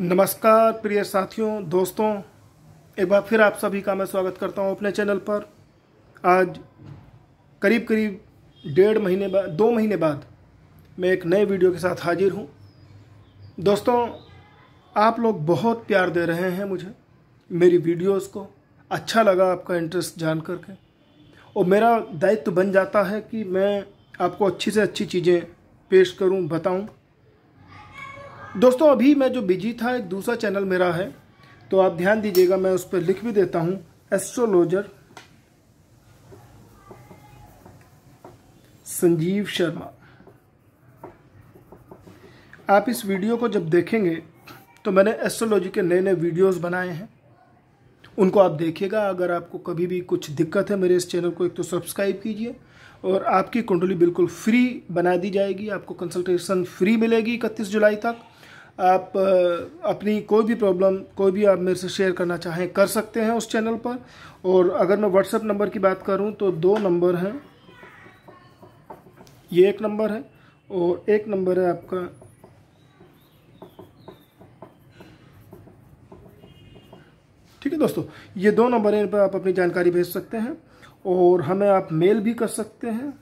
नमस्कार प्रिय साथियों दोस्तों एक बार फिर आप सभी का मैं स्वागत करता हूं अपने चैनल पर आज करीब करीब डेढ़ महीने बाद दो महीने बाद मैं एक नए वीडियो के साथ हाजिर हूं दोस्तों आप लोग बहुत प्यार दे रहे हैं मुझे मेरी वीडियोस को अच्छा लगा आपका इंटरेस्ट जान कर के और मेरा दायित्व बन जाता है कि मैं आपको अच्छी से अच्छी चीज़ें पेश करूँ बताऊँ दोस्तों अभी मैं जो बिजी था एक दूसरा चैनल मेरा है तो आप ध्यान दीजिएगा मैं उस पर लिख भी देता हूँ एस्ट्रोलॉजर संजीव शर्मा आप इस वीडियो को जब देखेंगे तो मैंने एस्ट्रोलॉजी के नए नए वीडियोस बनाए हैं उनको आप देखिएगा अगर आपको कभी भी कुछ दिक्कत है मेरे इस चैनल को एक तो सब्सक्राइब कीजिए और आपकी कुंडली बिल्कुल फ्री बना दी जाएगी आपको कंसल्टेशन फ्री मिलेगी इकतीस जुलाई तक आप अपनी कोई भी प्रॉब्लम कोई भी आप मेरे से शेयर करना चाहें कर सकते हैं उस चैनल पर और अगर मैं व्हाट्सएप नंबर की बात करूं तो दो नंबर हैं ये एक नंबर है और एक नंबर है आपका ठीक है दोस्तों ये दो नंबर इन पर आप अपनी जानकारी भेज सकते हैं और हमें आप मेल भी कर सकते हैं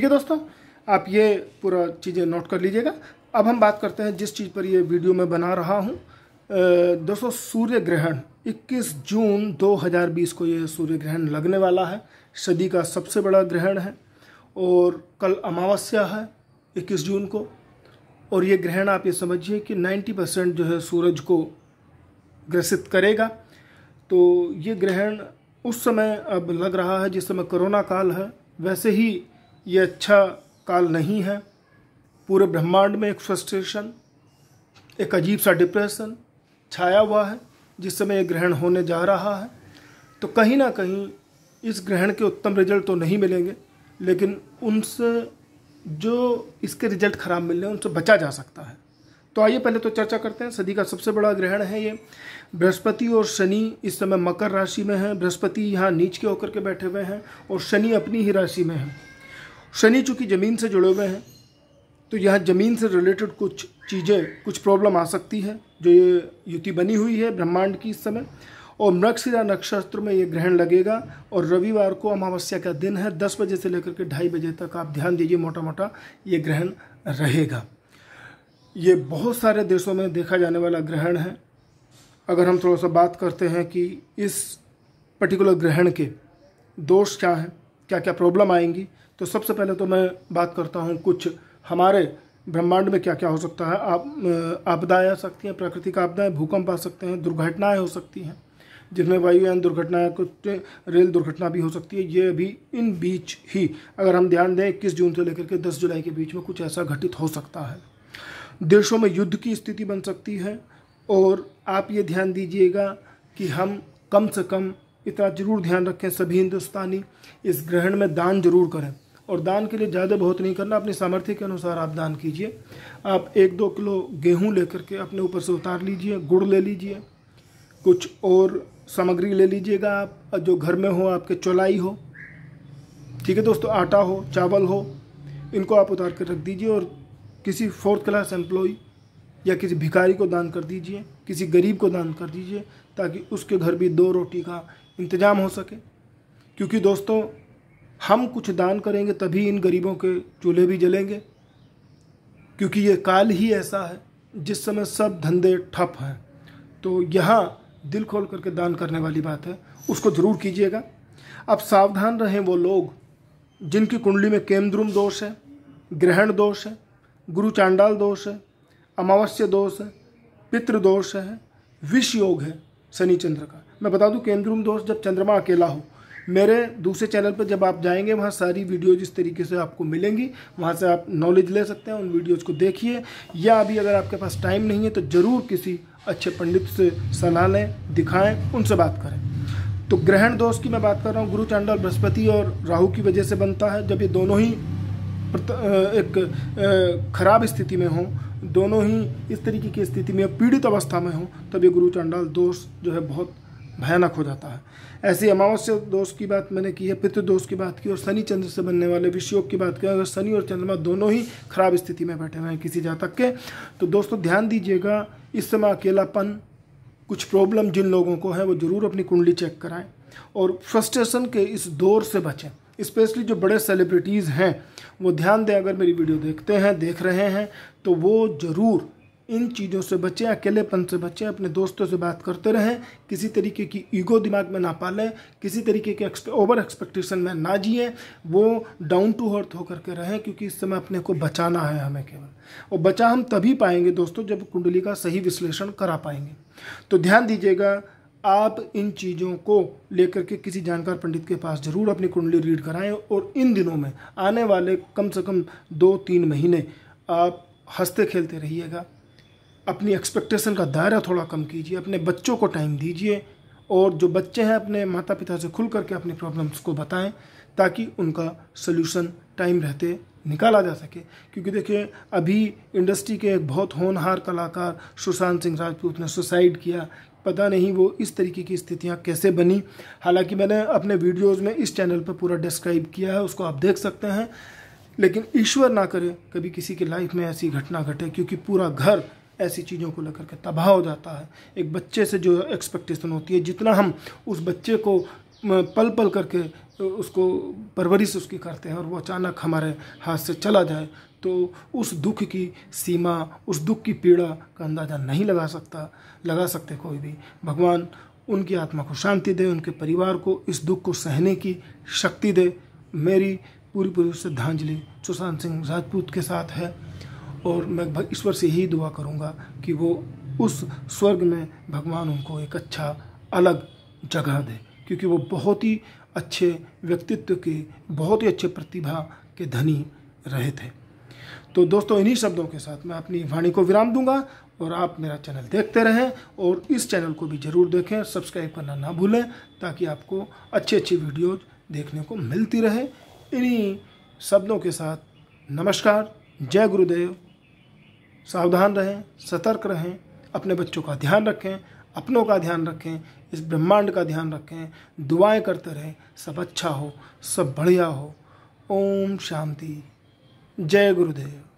ठीक है दोस्तों आप ये पूरा चीज़ें नोट कर लीजिएगा अब हम बात करते हैं जिस चीज़ पर ये वीडियो मैं बना रहा हूँ दोस्तों सूर्य ग्रहण 21 जून 2020 को ये सूर्य ग्रहण लगने वाला है सदी का सबसे बड़ा ग्रहण है और कल अमावस्या है 21 जून को और ये ग्रहण आप ये समझिए कि 90 परसेंट जो है सूरज को ग्रसित करेगा तो ये ग्रहण उस समय अब लग रहा है जिस समय कोरोना काल है वैसे ही ये अच्छा काल नहीं है पूरे ब्रह्मांड में एक फ्रस्ट्रेशन एक अजीब सा डिप्रेशन छाया हुआ है जिस समय ये ग्रहण होने जा रहा है तो कहीं ना कहीं इस ग्रहण के उत्तम रिजल्ट तो नहीं मिलेंगे लेकिन उनसे जो इसके रिजल्ट खराब मिल रहे हैं उनसे बचा जा सकता है तो आइए पहले तो चर्चा करते हैं सदी का सबसे बड़ा ग्रहण है ये बृहस्पति और शनि इस समय मकर राशि में है बृहस्पति यहाँ नीच के होकर के बैठे हुए हैं और शनि अपनी ही राशि में है शनि चूँकि ज़मीन से जुड़े हुए हैं तो यहाँ ज़मीन से रिलेटेड कुछ चीज़ें कुछ प्रॉब्लम आ सकती है जो ये युति बनी हुई है ब्रह्मांड की इस समय और मृक्षशिला नक्षत्र में ये ग्रहण लगेगा और रविवार को अमावस्या का दिन है दस बजे से लेकर के ढाई बजे तक आप ध्यान दीजिए मोटा मोटा ये ग्रहण रहेगा ये बहुत सारे देशों में देखा जाने वाला ग्रहण है अगर हम थोड़ा सा बात करते हैं कि इस पर्टिकुलर ग्रहण के दोष क्या हैं क्या क्या प्रॉब्लम आएंगी तो सबसे पहले तो मैं बात करता हूँ कुछ हमारे ब्रह्मांड में क्या क्या हो सकता है आप आपदाएँ आ सकती हैं प्राकृतिक आपदाएँ भूकंप आ सकते हैं दुर्घटनाएँ हो सकती हैं जिनमें वायुयान दुर्घटनाएँ कुछ रेल दुर्घटना भी हो सकती है ये भी इन बीच ही अगर हम ध्यान दें इक्कीस जून से लेकर के दस जुलाई के बीच में कुछ ऐसा घटित हो सकता है देशों में युद्ध की स्थिति बन सकती है और आप ये ध्यान दीजिएगा कि हम कम से कम इतना ज़रूर ध्यान रखें सभी हिंदुस्तानी इस ग्रहण में दान जरूर करें और दान के लिए ज़्यादा बहुत नहीं करना अपनी सामर्थ्य के अनुसार आप दान कीजिए आप एक दो किलो गेहूँ लेकर के अपने ऊपर से उतार लीजिए गुड़ ले लीजिए कुछ और सामग्री ले लीजिएगा आप जो घर में हो आपके चौलाई हो ठीक है दोस्तों आटा हो चावल हो इनको आप उतार कर रख दीजिए और किसी फोर्थ क्लास एम्प्लॉय या किसी भिखारी को दान कर दीजिए किसी गरीब को दान कर दीजिए ताकि उसके घर भी दो रोटी का इंतज़ाम हो सके क्योंकि दोस्तों हम कुछ दान करेंगे तभी इन गरीबों के चूल्हे भी जलेंगे क्योंकि ये काल ही ऐसा है जिस समय सब धंधे ठप हैं तो यहाँ दिल खोल करके दान करने वाली बात है उसको ज़रूर कीजिएगा अब सावधान रहें वो लोग जिनकी कुंडली में केमद्रुम दोष है ग्रहण दोष है गुरु चांडाल दोष है अमावस्या दोष है पितृदोष है विष योग है शनि चंद्र का मैं बता दूं केंद्रुम दोष जब चंद्रमा अकेला हो मेरे दूसरे चैनल पर जब आप जाएंगे वहाँ सारी वीडियोज इस तरीके से आपको मिलेंगी वहाँ से आप नॉलेज ले सकते हैं उन वीडियोज़ को देखिए या अभी अगर आपके पास टाइम नहीं है तो ज़रूर किसी अच्छे पंडित से सलाह लें दिखाएँ उनसे बात करें तो ग्रहण दोष की मैं बात कर रहा हूँ गुरु चांडाल बृहस्पति और राहु की वजह से बनता है जब ये दोनों ही एक खराब स्थिति में हों दोनों ही इस तरीके की स्थिति में पीड़ित अवस्था में हों तब ये गुरु चांडाल दोष जो है बहुत भयानक हो जाता है ऐसी अमावस्या दोष की बात मैंने की है पितृदोष की बात की और शनि चंद्र से बनने वाले विषयोग की बात की अगर शनि और चंद्रमा दोनों ही खराब स्थिति में बैठे हुए हैं किसी जातक के तो दोस्तों ध्यान दीजिएगा इस समय अकेलापन कुछ प्रॉब्लम जिन लोगों को है वो ज़रूर अपनी कुंडली चेक कराएं और फ्रस्ट्रेशन के इस दौर से बचें स्पेशली जो बड़े सेलिब्रिटीज़ हैं वो ध्यान दें अगर मेरी वीडियो देखते हैं देख रहे हैं तो वो ज़रूर इन चीज़ों से बचें अकेलेपन से बचें अपने दोस्तों से बात करते रहें किसी तरीके की ईगो दिमाग में ना पालें किसी तरीके के ओवर एक्सपेक्टेशन में ना जिए वो डाउन टू अर्थ होकर के रहें क्योंकि इस समय अपने को बचाना है हमें केवल और बचा हम तभी पाएंगे दोस्तों जब कुंडली का सही विश्लेषण करा पाएंगे तो ध्यान दीजिएगा आप इन चीज़ों को लेकर के किसी जानकार पंडित के पास ज़रूर अपनी कुंडली रीड कराएं और इन दिनों में आने वाले कम से कम दो तीन महीने आप हंसते खेलते रहिएगा अपनी एक्सपेक्टेशन का दायरा थोड़ा कम कीजिए अपने बच्चों को टाइम दीजिए और जो बच्चे हैं अपने माता पिता से खुल करके अपनी प्रॉब्लम्स को बताएं ताकि उनका सल्यूशन टाइम रहते निकाला जा सके क्योंकि देखिए अभी इंडस्ट्री के एक बहुत होनहार कलाकार सुशांत सिंह राजपूत ने सुसाइड किया पता नहीं वो इस तरीके की स्थितियाँ कैसे बनी हालांकि मैंने अपने वीडियोज़ में इस चैनल पर पूरा डिस्क्राइब किया है उसको आप देख सकते हैं लेकिन ईश्वर ना करे कभी किसी की लाइफ में ऐसी घटना घटे क्योंकि पूरा घर ऐसी चीज़ों को लेकर के तबाह हो जाता है एक बच्चे से जो एक्सपेक्टेशन होती है जितना हम उस बच्चे को पल पल करके उसको परवरिश उसकी करते हैं और वो अचानक हमारे हाथ से चला जाए तो उस दुख की सीमा उस दुख की पीड़ा का अंदाज़ा नहीं लगा सकता लगा सकते कोई भी भगवान उनकी आत्मा को शांति दे उनके परिवार को इस दुख को सहने की शक्ति दे मेरी पूरी पूरी श्रद्धांजलि सुशांत सिंह राजपूत के साथ है और मैं ईश्वर से यही दुआ करूँगा कि वो उस स्वर्ग में भगवान उनको एक अच्छा अलग जगह दे क्योंकि वो बहुत ही अच्छे व्यक्तित्व के बहुत ही अच्छे प्रतिभा के धनी रहे थे तो दोस्तों इन्हीं शब्दों के साथ मैं अपनी वाणी को विराम दूंगा और आप मेरा चैनल देखते रहें और इस चैनल को भी ज़रूर देखें सब्सक्राइब करना ना भूलें ताकि आपको अच्छी अच्छी वीडियोज देखने को मिलती रहे इन्हीं शब्दों के साथ नमस्कार जय गुरुदेव सावधान रहें सतर्क रहें अपने बच्चों का ध्यान रखें अपनों का ध्यान रखें इस ब्रह्मांड का ध्यान रखें दुआएं करते रहें सब अच्छा हो सब बढ़िया हो ओम शांति जय गुरुदेव